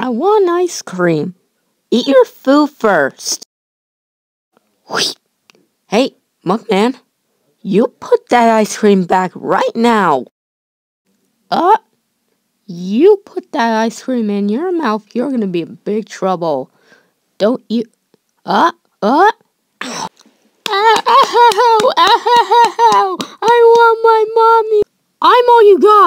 I want ice cream. Eat your food first. Hey, Monkman, you put that ice cream back right now. Uh, you put that ice cream in your mouth, you're gonna be in big trouble. Don't you? Uh, uh. Ow. Ow, ow, I want my mommy. I'm all you got.